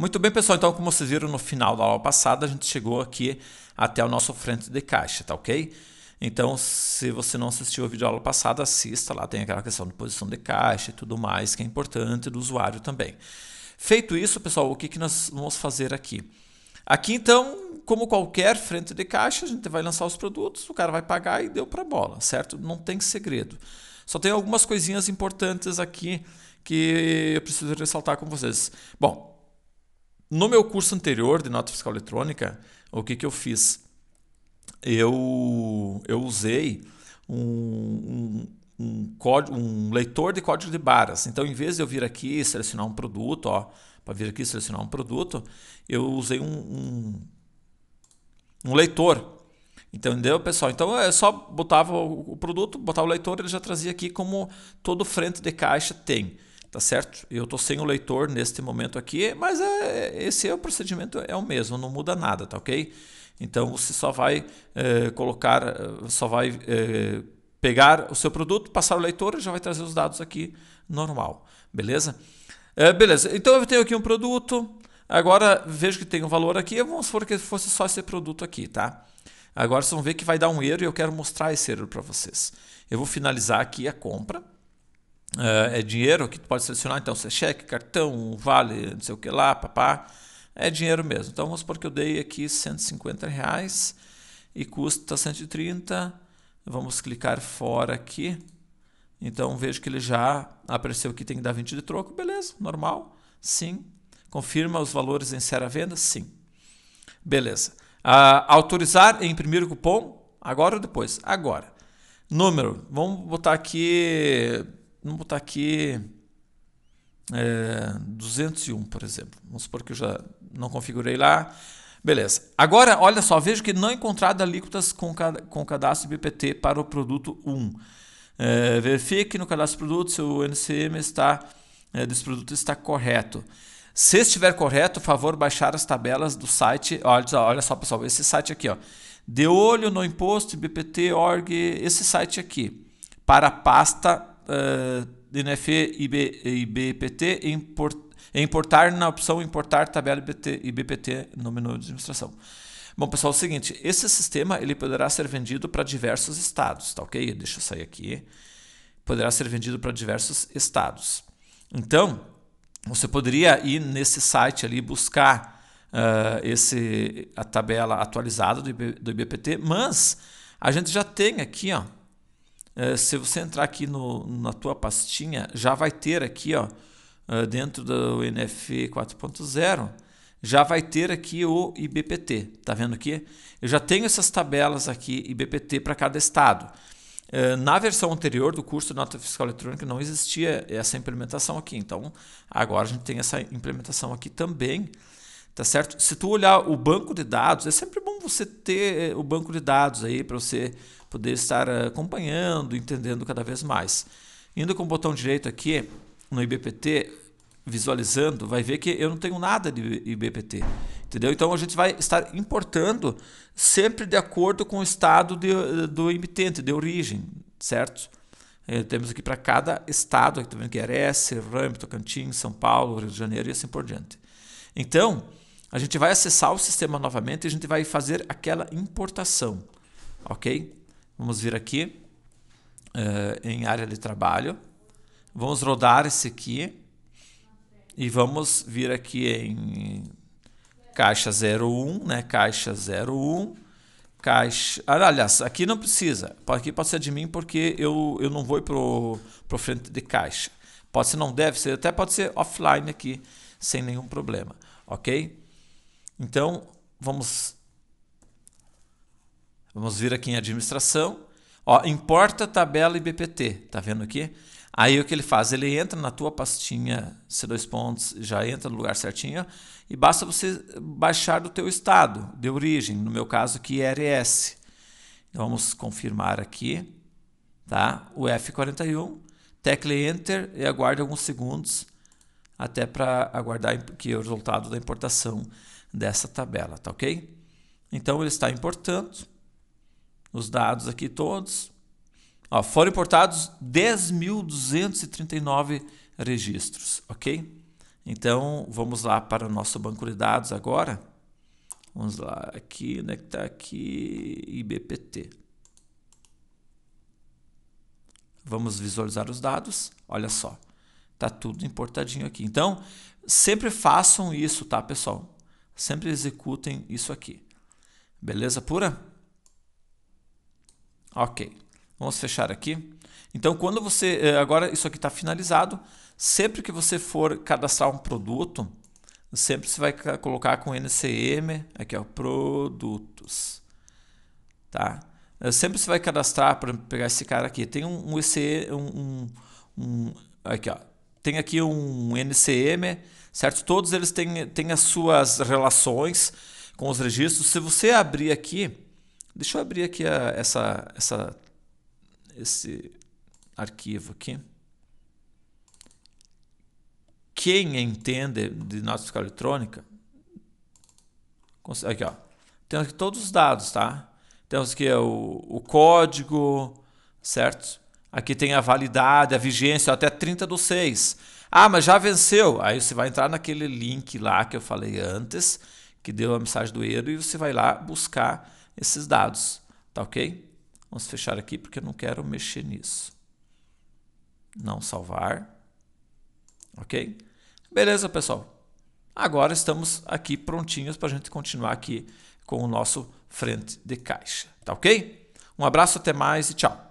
Muito bem, pessoal. Então, como vocês viram no final da aula passada, a gente chegou aqui até o nosso frente de caixa, tá ok? Então, se você não assistiu da aula passada, assista lá, tem aquela questão de posição de caixa e tudo mais, que é importante do usuário também. Feito isso, pessoal, o que, que nós vamos fazer aqui? Aqui, então, como qualquer frente de caixa, a gente vai lançar os produtos, o cara vai pagar e deu para bola, certo? Não tem segredo. Só tem algumas coisinhas importantes aqui que eu preciso ressaltar com vocês. Bom, no meu curso anterior de nota fiscal eletrônica, o que, que eu fiz? Eu, eu usei um, um, um, código, um leitor de código de barras. Então, em vez de eu vir aqui e selecionar um produto, ó, para vir aqui selecionar um produto, eu usei um, um, um leitor. Entendeu, pessoal? Então eu só botava o produto, botava o leitor, ele já trazia aqui como todo frente de caixa tem tá certo? Eu estou sem o leitor neste momento aqui, mas é, esse é o procedimento é o mesmo, não muda nada, tá ok? Então você só vai é, colocar, eh, só vai é, pegar o seu produto, passar o leitor e já vai trazer os dados aqui normal, beleza? É, beleza, então eu tenho aqui um produto, agora vejo que tem um valor aqui, vamos supor que fosse só esse produto aqui, tá? Agora vocês vão ver que vai dar um erro e eu quero mostrar esse erro para vocês. Eu vou finalizar aqui a compra é, é dinheiro que tu pode selecionar, então se é cheque, cartão, vale, não sei o que lá, papá, é dinheiro mesmo. Então vamos supor que eu dei aqui 150 reais e custa 130, vamos clicar fora aqui, então vejo que ele já apareceu que tem que dar 20 de troco, beleza, normal, sim. Confirma os valores em a venda, sim. Beleza. Uh, autorizar imprimir o cupom, agora ou depois? Agora. Número, vamos botar aqui Vamos botar aqui é, 201, por exemplo. Vamos supor que eu já não configurei lá. Beleza. Agora, olha só, vejo que não encontrado alíquotas com, com cadastro BPT para o produto 1. É, verifique no cadastro do produto se o NCM está, é, desse produto está correto. Se estiver correto, favor baixar as tabelas do site. Olha, olha só, pessoal, esse site aqui, ó. De olho no imposto, BPT.org, esse site aqui, para a pasta uh, eh, NFE IB, IBPT import, importar na opção importar tabela IBT, IBPT no menu de administração. Bom, pessoal, é o seguinte, esse sistema ele poderá ser vendido para diversos estados, tá ok? Deixa eu sair aqui. Poderá ser vendido para diversos estados. Então, você poderia ir nesse site ali buscar uh, esse, a tabela atualizada do, IB, do IBPT, mas a gente já tem aqui, ó, eh, se você entrar aqui no, na tua pastinha, já vai ter aqui, ó, eh, dentro do NF 4.0, já vai ter aqui o IBPT. Tá vendo aqui? Eu já tenho essas tabelas aqui, IBPT para cada estado. Eh, na versão anterior do curso de nota fiscal eletrônica não existia essa implementação aqui, então agora a gente tem essa implementação aqui também, tá certo? Se tu olhar o banco de dados, é sempre bom você ter o banco de dados aí para você poder estar eh, acompanhando, entendendo cada vez mais. Indo com o botão direito aqui no IBPT, visualizando, vai ver que eu não tenho nada de IBPT, entendeu? Então a gente vai estar importando sempre de acordo com o estado de, do emitente, de origem, certo? Eh, temos aqui para cada estado, aqui também tá que é RS, RAM, Tocantins, São Paulo, Rio de Janeiro e assim por diante. Então, a gente vai acessar o sistema novamente e a gente vai fazer aquela importação, ok? Vamos vir aqui uh, em área de trabalho. Vamos rodar esse aqui. E vamos vir aqui em caixa 01, né? Caixa 01. Caixa. Ah, aliás, aqui não precisa. Aqui pode ser de mim porque eu, eu não vou pro, pro frente de caixa. Pode ser, não deve ser, até pode ser offline aqui, sem nenhum problema. Ok? Então, vamos Vamos vir aqui em administração. Ó, importa tabela IBPT, tá vendo aqui? Aí o que ele faz? Ele entra na tua pastinha C2 pontos, já entra no lugar certinho, e basta você baixar do teu estado de origem, no meu caso aqui RS. Vamos confirmar aqui, tá? O F41, tecle enter e aguarde alguns segundos até para aguardar que o resultado da importação dessa tabela, tá OK? Então ele está importando os dados aqui todos. Ó, foram importados 10.239 registros, ok? Então, vamos lá para o nosso banco de dados agora. Vamos lá, aqui, onde é que está aqui? IBPT. Vamos visualizar os dados. Olha só, tá tudo importadinho aqui. Então, sempre façam isso, tá, pessoal? Sempre executem isso aqui. Beleza pura? Ok, vamos fechar aqui. Então, quando você. Eh, agora, isso aqui está finalizado. Sempre que você for cadastrar um produto, sempre você vai colocar com NCM, aqui ó, produtos. Tá? Eh, sempre você vai cadastrar, para pegar esse cara aqui, tem um, ECE, um, um, um, aqui ó, tem aqui um NCM, certo? Todos eles têm, têm as suas relações com os registros. Se você abrir aqui, Deixa eu abrir aqui a, essa, essa, esse arquivo aqui. Quem entende de nota fiscal eletrônica, aqui ó, temos aqui todos os dados, tá? Temos aqui o, o código, certo? Aqui tem a validade, a vigência até 30 do 6. Ah, mas já venceu. Aí você vai entrar naquele link lá que eu falei antes, que deu a mensagem do erro, e você vai lá buscar esses dados, tá ok? Vamos fechar aqui porque eu não quero mexer nisso. Não salvar, ok? Beleza, pessoal. Agora estamos aqui prontinhos para a gente continuar aqui com o nosso frente de caixa, tá ok? Um abraço, até mais e tchau.